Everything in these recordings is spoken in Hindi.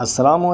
Aslam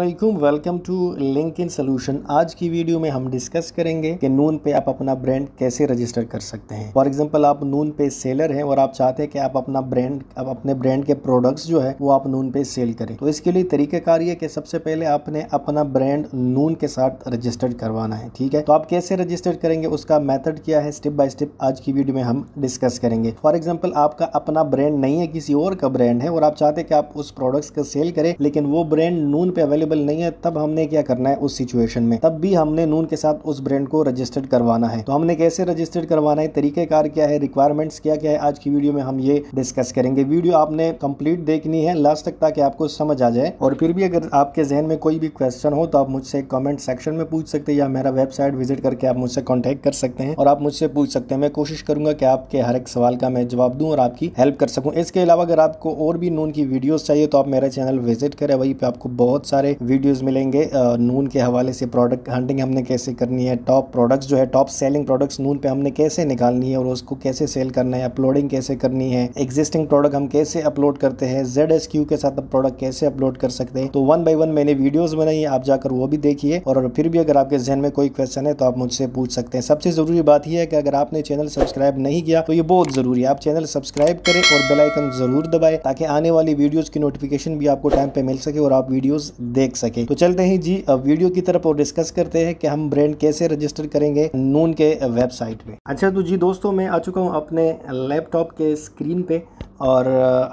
welcome to link in solution आज की वीडियो में हम डिस्कस करेंगे कि नून पे आप अपना ब्रांड कैसे रजिस्टर कर सकते हैं फॉर एग्जांपल आप नून पे सेलर हैं और आप चाहते हैं कि आप अपना ब्रांड आप अपने ब्रांड के प्रोडक्ट्स जो है वो आप नून पे सेल करें तो इसके लिए तरीकाकार ये कि सबसे पहले आपने अपना ब्रांड नून के साथ रजिस्टर करवाना है ठीक है तो आप कैसे रजिस्टर करेंगे उसका मैथड क्या है स्टेप बाय स्टेप आज की वीडियो में हम डिस्कस करेंगे फॉर एग्जाम्पल आपका अपना ब्रांड नहीं है किसी और का ब्रांड है और आप चाहते हैं कि आप उस प्रोडक्ट्स का सेल करें लेकिन वो ब्रांड नून पे अवेलेबल नहीं है तब हमने क्या करना है उस सिचुएशन में तब भी हमने नून के साथ उस ब्रांड को रजिस्टर्ड करवाना है तो हमने कैसे रजिस्टर्ड करवाना है तरीकेकार क्या है रिक्वायरमेंट्स क्या क्या है आज की वीडियो में हम ये डिस्कस करेंगे वीडियो आपने कंप्लीट देखनी है लास्ट तक ताकि आपको समझ आ जाए और फिर भी अगर आपके जहन में कोई भी क्वेश्चन हो तो आप मुझसे कमेंट सेक्शन में पूछ सकते हैं या मेरा वेबसाइट विजिट करके आप मुझसे कॉन्टेक्ट कर सकते हैं और आप मुझसे पूछ सकते हैं मैं कोशिश करूंगा कि आपके हर एक सवाल का मैं जवाब दूँ और आपकी हेल्प कर सकूँ इसके अलावा अगर आपको और भी नून की वीडियोस चाहिए तो आप मेरा चैनल विजिट करें वहीं पर आपको बहुत बहुत सारे वीडियोस मिलेंगे नून के हवाले से प्रोडक्ट हंटिंग हमने कैसे करनी है टॉप प्रोडक्ट्स जो है टॉप सेलिंग प्रोडक्ट्स नून पे हमने कैसे निकालनी है और उसको कैसे सेल करना है अपलोडिंग कैसे करनी है एग्जिस्टिंग प्रोडक्ट हम कैसे अपलोड करते हैं जेड एस क्यू के साथ प्रोडक्ट कैसे अपलोड कर सकते हैं तो वन बाई वन मैंने वीडियोज बनाई आप जाकर वो भी देखिए और फिर भी अगर आपके जहन में कोई क्वेश्चन है तो आप मुझसे पूछ सकते हैं सबसे जरूरी बात यह है कि अगर आपने चैनल सब्सक्राइब नहीं किया तो ये बहुत जरूरी है आप चैनल सब्सक्राइब करें और बेलाइकन जरूर दबाए ताकि आने वाली वीडियोज की नोटिफिकेशन भी आपको टाइम पे मिल सके और आप वीडियो वीडियोस देख सके तो चलते हैं जी वीडियो की तरफ और डिस्कस करते हैं कि हम ब्रांड कैसे रजिस्टर करेंगे नून के वेबसाइट में अच्छा तो जी दोस्तों मैं आ चुका हूँ अपने लैपटॉप के स्क्रीन पे और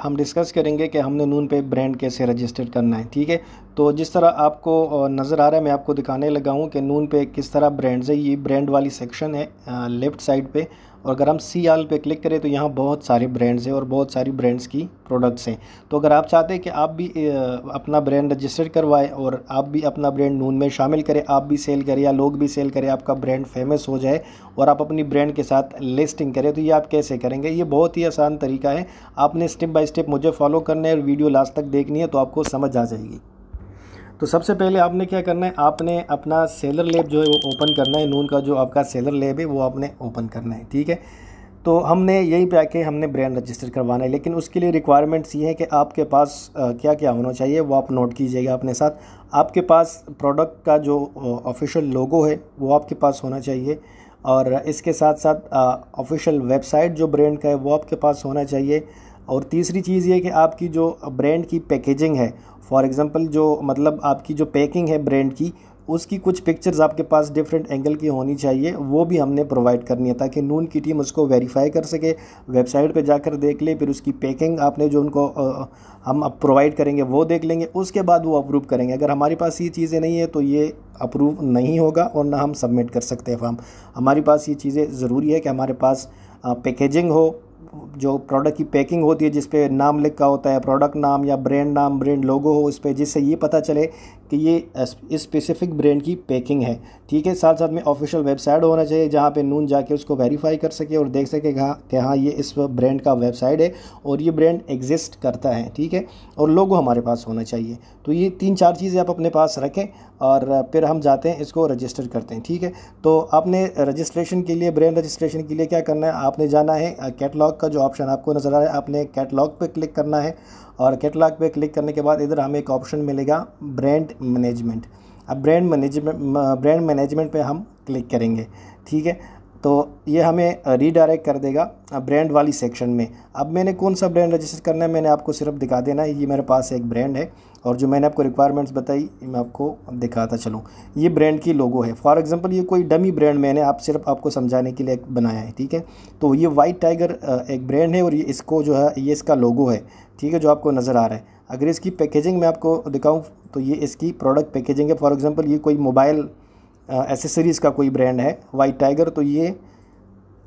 हम डिस्कस करेंगे कि हमने नून पे ब्रांड कैसे रजिस्टर करना है ठीक है तो जिस तरह आपको नज़र आ रहा है मैं आपको दिखाने लगा हूँ कि नून पे किस तरह ब्रांड्स है ये ब्रांड वाली सेक्शन है लेफ़्ट साइड पे और अगर हम सी आल पे क्लिक करें तो यहाँ बहुत सारे ब्रांड्स हैं और बहुत सारी ब्रांड्स की प्रोडक्ट्स हैं तो अगर आप चाहते हैं कि आप भी अपना ब्रांड रजिस्टर करवाएं और आप भी अपना ब्रांड नून में शामिल करें आप भी सेल करें या लोग भी सेल करें आपका ब्रांड फेमस हो जाए और आप अपनी ब्रांड के साथ लिस्टिंग करें तो ये आप कैसे करेंगे ये बहुत ही आसान तरीका है आपने स्टेप बाई स्टेप मुझे फॉलो करना है और वीडियो लास्ट तक देखनी है तो आपको समझ आ जाएगी तो सबसे पहले आपने क्या करना है आपने अपना सेलर लेब जो है वो ओपन करना है नून का जो आपका सेलर लेब है वो आपने ओपन करना है ठीक है तो हमने यहीं पे आके हमने ब्रांड रजिस्टर करवाना है लेकिन उसके लिए रिक्वायरमेंट्स ये हैं कि आपके पास क्या क्या होना चाहिए वो आप नोट कीजिएगा अपने साथ आपके पास प्रोडक्ट का जो ऑफिशियल लोगो है वो आपके पास होना चाहिए और इसके साथ साथ ऑफिशियल वेबसाइट जो ब्रांड का है वो आपके पास होना चाहिए और तीसरी चीज़ ये कि आपकी जो ब्रांड की पैकेजिंग है फॉर एग्ज़ाम्पल जो मतलब आपकी जो पैकिंग है ब्रांड की उसकी कुछ पिक्चर्स आपके पास डिफरेंट एंगल की होनी चाहिए वो भी हमने प्रोवाइड करनी है ताकि नून की टीम उसको वेरीफाई कर सके वेबसाइट पे जाकर देख ले फिर उसकी पैकिंग आपने जो उनको आ, हम अब प्रोवाइड करेंगे वो देख लेंगे उसके बाद वो अप्रूव करेंगे अगर हमारे पास ये चीज़ें नहीं है तो ये अप्रूव नहीं होगा और ना हम सबमिट कर सकते हैं फॉर्म हमारे पास ये चीज़ें ज़रूरी है कि हमारे पास पैकेजिंग हो जो प्रोडक्ट की पैकिंग होती है जिस पे नाम लिखा होता है प्रोडक्ट नाम या ब्रांड नाम ब्रांड लोगो हो उस पर जिससे ये पता चले कि ये स्पेसिफिक ब्रांड की पैकिंग है ठीक है साथ साथ में ऑफिशियल वेबसाइट होना चाहिए जहाँ पे नून जाके उसको वेरीफाई कर सके और देख सके कि हाँ ये इस ब्रांड का वेबसाइट है और ये ब्रांड एग्जिस्ट करता है ठीक है और लोगो हमारे पास होना चाहिए तो ये तीन चार चीज़ें आप अपने पास रखें और फिर हम जाते हैं इसको रजिस्टर करते हैं ठीक है तो आपने रजिस्ट्रेशन के लिए ब्रांड रजिस्ट्रेशन के लिए क्या करना है आपने जाना है कैटलॉग uh, का जो ऑप्शन आपको नज़र आ रहा है आपने कैटलॉग पर क्लिक करना है और कैटलाग पे क्लिक करने के बाद इधर हमें एक ऑप्शन मिलेगा ब्रांड मैनेजमेंट अब ब्रांड मैनेजमेंट ब्रांड मैनेजमेंट पे हम क्लिक करेंगे ठीक है तो ये हमें रीडायरेक्ट कर देगा ब्रांड वाली सेक्शन में अब मैंने कौन सा ब्रांड रजिस्टर करना है मैंने आपको सिर्फ दिखा देना है ये मेरे पास एक ब्रांड है और जो मैंने आपको रिक्वायरमेंट्स बताई मैं आपको दिखाता चलूँ ये ब्रांड की लोगो है फॉर एग्जांपल ये कोई डमी ब्रांड मैंने आप सिर्फ आपको समझाने के लिए बनाया है ठीक है तो ये वाइट टाइगर एक ब्रांड है और ये इसको जो है ये इसका लोगो है ठीक है जो आपको नज़र आ रहा है अगर इसकी पैकेजिंग मैं आपको दिखाऊँ तो ये इसकी प्रोडक्ट पैकेजिंग है फॉर एग्ज़ाम्पल ये कोई मोबाइल एसेसरीज़ का कोई ब्रांड है वाइट टाइगर तो ये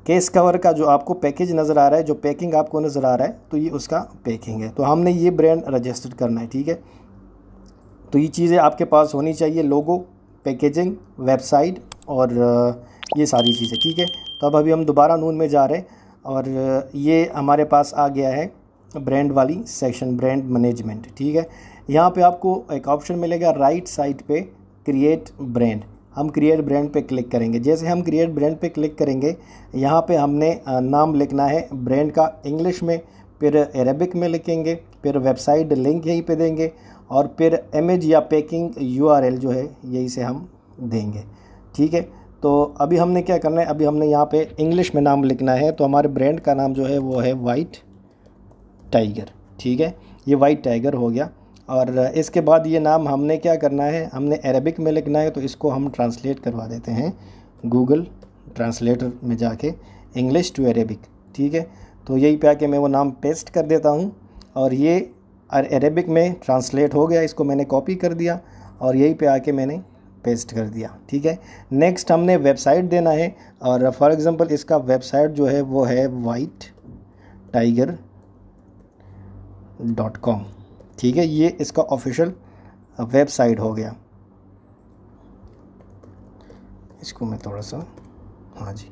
केस कवर का जो आपको पैकेज नज़र आ रहा है जो पैकिंग आपको नज़र आ रहा है तो ये उसका पैकिंग है तो हमने ये ब्रांड रजिस्टर्ड करना है ठीक है तो ये चीज़ें आपके पास होनी चाहिए लोगो पैकेजिंग वेबसाइट और ये सारी चीज़ें ठीक है तो अब अभी हम दोबारा नून में जा रहे हैं और ये हमारे पास आ गया है ब्रांड वाली सेक्शन ब्रांड मैनेजमेंट ठीक है यहाँ पे आपको एक ऑप्शन मिलेगा राइट साइड पे क्रिएट ब्रांड हम क्रिएट ब्रांड पे क्लिक करेंगे जैसे हम क्रिएट ब्रांड पे क्लिक करेंगे यहाँ पे हमने नाम लिखना है ब्रांड का इंग्लिश में फिर अरेबिक में लिखेंगे फिर वेबसाइट लिंक यहीं पे देंगे और फिर इमेज या पैकिंग यूआरएल जो है यहीं से हम देंगे ठीक है तो अभी हमने क्या करना है अभी हमने यहाँ पर इंग्लिश में नाम लिखना है तो हमारे ब्रांड का नाम जो है वो है वाइट टाइगर ठीक है ये वाइट टाइगर हो गया और इसके बाद ये नाम हमने क्या करना है हमने अरबिक में लिखना है तो इसको हम ट्रांसलेट करवा देते हैं गूगल ट्रांसलेटर में जाके इंग्लिश टू अरेबिक ठीक है तो यही पे आके मैं वो नाम पेस्ट कर देता हूँ और ये अरेबिक में ट्रांसलेट हो गया इसको मैंने कॉपी कर दिया और यही पे आके मैंने पेस्ट कर दिया ठीक है नेक्स्ट हमने वेबसाइट देना है और फॉर एग्ज़ाम्पल इसका वेबसाइट जो है वो है वाइट टाइगर डॉट कॉम ठीक है ये इसका ऑफिशियल वेबसाइट हो गया इसको मैं थोड़ा सा हाँ जी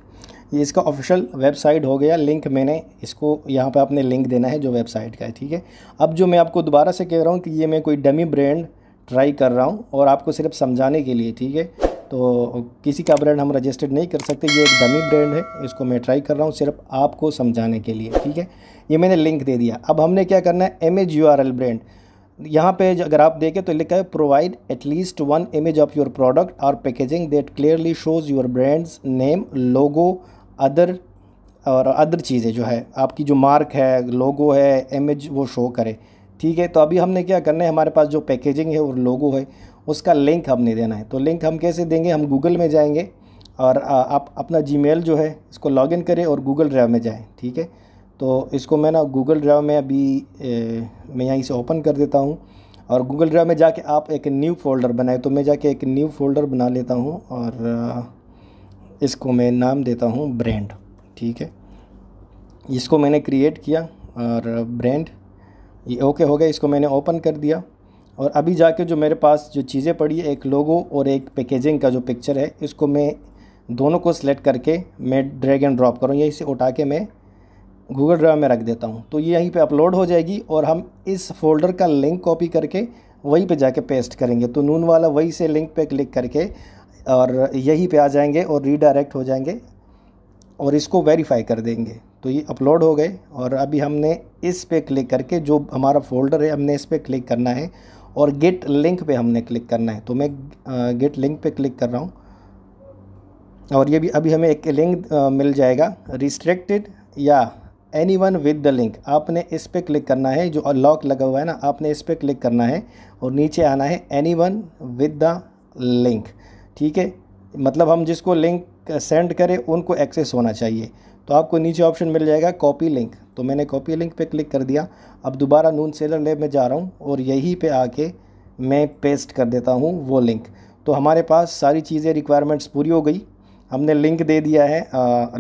ये इसका ऑफिशियल वेबसाइट हो गया लिंक मैंने इसको यहाँ पे आपने लिंक देना है जो वेबसाइट का है ठीक है अब जो मैं आपको दोबारा से कह रहा हूँ कि ये मैं कोई डमी ब्रांड ट्राई कर रहा हूँ और आपको सिर्फ समझाने के लिए ठीक है तो किसी का ब्रांड हम रजिस्टर्ड नहीं कर सकते ये एक डमी ब्रांड है इसको मैं ट्राई कर रहा हूँ सिर्फ आपको समझाने के लिए ठीक है ये मैंने लिंक दे दिया अब हमने क्या करना है M as U R L brand यहाँ पे अगर आप देखें तो लिखा है provide at least one image of your product और packaging that clearly shows your brand's name logo other और अदर चीज़ें जो है आपकी जो मार्क है लोगो है इमेज वो शो करे ठीक है तो अभी हमने क्या करना है हमारे पास जो पैकेजिंग है और लोगो है उसका लिंक हमने देना है तो लिंक हम कैसे देंगे हम गूगल में जाएंगे और आप अपना जीमेल जो है इसको लॉगिन करें और गूगल ड्राइव में जाएं ठीक है तो इसको मैं ना गूगल ड्राइव में अभी ए, मैं यहीं से ओपन कर देता हूँ और गूगल ड्राइव में जाके आप एक न्यू फ़ोल्डर बनाए तो मैं जाके एक न्यू फ़ोल्डर बना लेता हूँ और इसको मैं नाम देता हूँ ब्रांड ठीक है इसको मैंने क्रिएट किया और ब्रांड ये ओके हो गया इसको मैंने ओपन कर दिया और अभी जाके जो मेरे पास जो चीज़ें पड़ी है एक लोगो और एक पैकेजिंग का जो पिक्चर है इसको मैं दोनों को सिलेक्ट करके मैं ड्रैग एंड ड्रॉप करूँ यहीं से उठा के मैं गूगल ड्राइव में रख देता हूँ तो ये यहीं पे अपलोड हो जाएगी और हम इस फोल्डर का लिंक कॉपी करके वहीं पे जाके पेस्ट करेंगे तो नून वाला वहीं से लिंक पे क्लिक करके और यहीं पे आ जाएंगे और रीडायरेक्ट हो जाएंगे और इसको वेरीफाई कर देंगे तो ये अपलोड हो गए और अभी हमने इस पर क्लिक करके जो हमारा फोल्डर है हमने इस पर क्लिक करना है और गेट लिंक पे हमने क्लिक करना है तो मैं गेट लिंक पे क्लिक कर रहा हूँ और ये भी अभी हमें एक लिंक मिल जाएगा रिस्ट्रिक्टेड या anyone with the link आपने इस पर क्लिक करना है जो लॉक लगा हुआ है ना आपने इस पर क्लिक करना है और नीचे आना है anyone with the link ठीक है मतलब हम जिसको लिंक सेंड करें उनको एक्सेस होना चाहिए तो आपको नीचे ऑप्शन मिल जाएगा कॉपी लिंक तो मैंने कॉपी लिंक पे क्लिक कर दिया अब दोबारा नून सेलर लेब में जा रहा हूँ और यहीं पे आके मैं पेस्ट कर देता हूँ वो लिंक तो हमारे पास सारी चीज़ें रिक्वायरमेंट्स पूरी हो गई हमने लिंक दे दिया है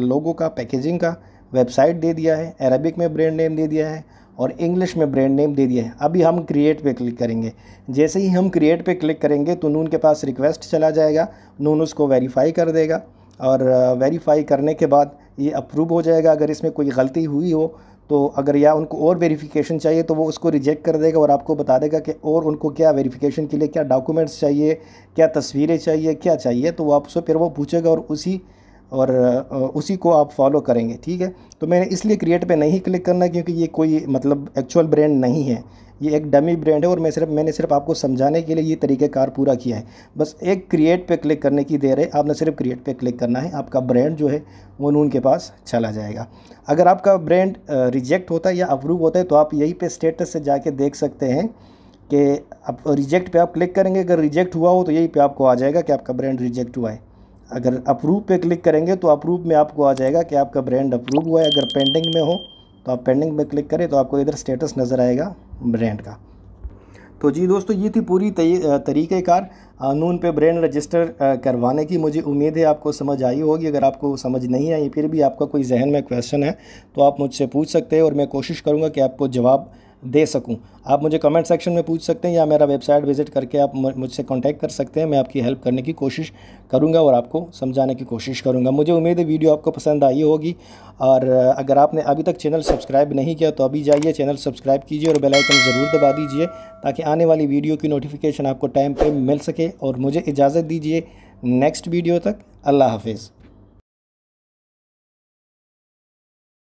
लोगों का पैकेजिंग का वेबसाइट दे दिया है अरबिक में ब्रांड नेम दे दिया है और इंग्लिश में ब्रांड नेम दे दिया है अभी हम क्रिएट पे क्लिक करेंगे जैसे ही हम क्रिएट पे क्लिक करेंगे तो नून के पास रिक्वेस्ट चला जाएगा नून उसको वेरीफाई कर देगा और वेरीफाई करने के बाद ये अप्रूव हो जाएगा अगर इसमें कोई गलती हुई हो तो अगर या उनको और वेरिफिकेशन चाहिए तो वो उसको रिजेक्ट कर देगा और आपको बता देगा कि और उनको क्या वेरिफिकेशन के लिए क्या डॉक्यूमेंट्स चाहिए क्या तस्वीरें चाहिए क्या चाहिए तो वो आपसे फिर वो पूछेगा और उसी और उसी को आप फॉलो करेंगे ठीक है तो मैंने इसलिए क्रिएट पे नहीं क्लिक करना क्योंकि ये कोई मतलब एक्चुअल ब्रांड नहीं है ये एक डमी ब्रांड है और मैं सिर्फ मैंने सिर्फ आपको समझाने के लिए ये तरीक़ेकार पूरा किया है बस एक क्रिएट पे क्लिक करने की देर है आपने सिर्फ क्रिएट पे क्लिक करना है आपका ब्रांड जो है वो नून के पास चला जाएगा अगर आपका ब्रांड रिजेक्ट होता है या अप्रूव होता है तो आप यहीं पर स्टेटस से जाके देख सकते हैं कि आप रिजेक्ट पे आप क्लिक करेंगे अगर रिजेक्ट हुआ हो तो यही पे आपको आ जाएगा कि आपका ब्रांड रिजेक्ट हुआ है अगर अप्रूव पे क्लिक करेंगे तो अप्रूव में आपको आ जाएगा कि आपका ब्रांड अप्रूव हुआ है अगर पेंडिंग में हो तो आप पेंडिंग में क्लिक करें तो आपको इधर स्टेटस नज़र आएगा ब्रांड का तो जी दोस्तों ये थी पूरी तरीक़ेकार नून पे ब्रांड रजिस्टर करवाने की मुझे उम्मीद है आपको समझ आई होगी अगर आपको समझ नहीं आई फिर भी आपका कोई जहन में क्वेश्चन है तो आप मुझसे पूछ सकते हैं और मैं कोशिश करूँगा कि आपको जवाब दे सकूं आप मुझे कमेंट सेक्शन में पूछ सकते हैं या मेरा वेबसाइट विजिट करके आप मुझसे कांटेक्ट कर सकते हैं मैं आपकी हेल्प करने की कोशिश करूंगा और आपको समझाने की कोशिश करूंगा मुझे उम्मीद है वीडियो आपको पसंद आई होगी और अगर आपने अभी तक चैनल सब्सक्राइब नहीं किया तो अभी जाइए चैनल सब्सक्राइब कीजिए और बेलाइकन ज़रूर दबा दीजिए ताकि आने वाली वीडियो की नोटिफिकेशन आपको टाइम पर मिल सके और मुझे इजाज़त दीजिए नेक्स्ट वीडियो तक अल्लाह हाफिज़